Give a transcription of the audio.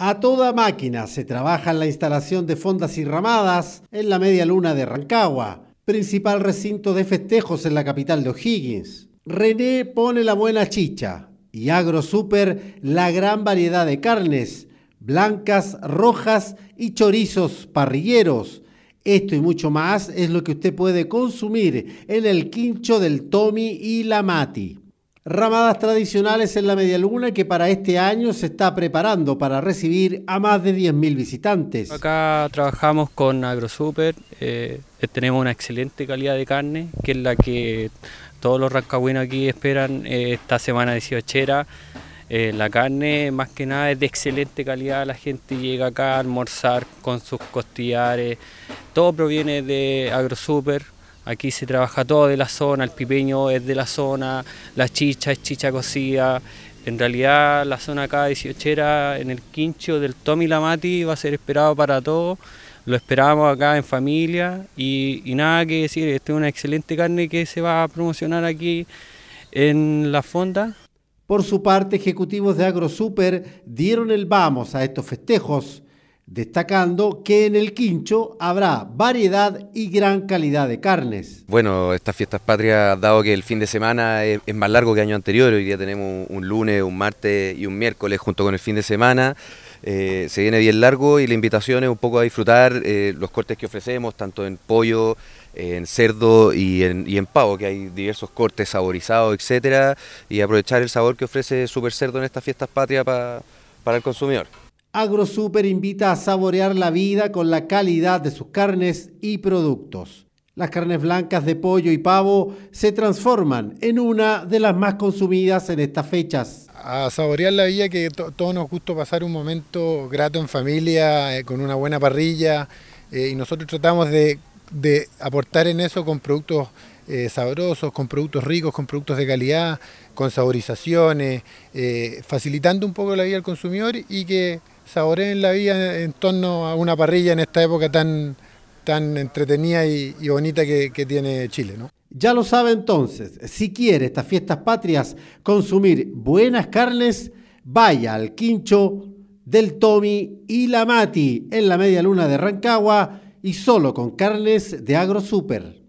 A toda máquina se trabaja en la instalación de fondas y ramadas en la media luna de Rancagua, principal recinto de festejos en la capital de O'Higgins. René pone la buena chicha y Agro Super la gran variedad de carnes, blancas, rojas y chorizos parrilleros. Esto y mucho más es lo que usted puede consumir en el quincho del Tommy y la Mati. Ramadas tradicionales en la medialuna que para este año se está preparando para recibir a más de 10.000 visitantes. Acá trabajamos con AgroSuper, eh, tenemos una excelente calidad de carne, que es la que todos los rancagüinos aquí esperan eh, esta semana 18. Eh, la carne más que nada es de excelente calidad, la gente llega acá a almorzar con sus costillares, todo proviene de AgroSuper, Aquí se trabaja todo de la zona, el pipeño es de la zona, la chicha es chicha cocida. En realidad la zona acá 18 era en el quincho del Tommy Lamati va a ser esperado para todos. Lo esperamos acá en familia y, y nada que decir, esta es una excelente carne que se va a promocionar aquí en la fonda. Por su parte, ejecutivos de AgroSuper dieron el vamos a estos festejos destacando que en el quincho habrá variedad y gran calidad de carnes. Bueno, estas fiestas patrias, dado que el fin de semana es, más largo que el año anterior, hoy día tenemos un, lunes, un martes y un miércoles junto con el fin de semana, eh, se viene bien largo y la invitación es un poco a disfrutar eh, los cortes que ofrecemos, tanto en pollo, en cerdo y en, pavo, que hay diversos cortes saborizados, etcétera, y aprovechar el sabor que ofrece Super Cerdo en estas fiestas patrias para el consumidor. AgroSuper invita a saborear la vida con la calidad de sus carnes y productos. Las carnes blancas de pollo y pavo se transforman en una de las más consumidas en estas fechas. A saborear la vida que todos nos gusta pasar un momento grato en familia, eh, con una buena parrilla, eh, y nosotros tratamos de, aportar en eso con productos eh, sabrosos, con productos ricos, con productos de calidad, con saborizaciones, facilitando un poco la vida al consumidor y que saboreen la vida en torno a una parrilla en esta época tan, tan entretenida y, bonita que, tiene Chile. Ya lo sabe entonces, si quiere estas fiestas patrias consumir buenas carnes, vaya al quincho del tommy y la Mati en la media luna de Rancagua y solo con carnes de AgroSuper.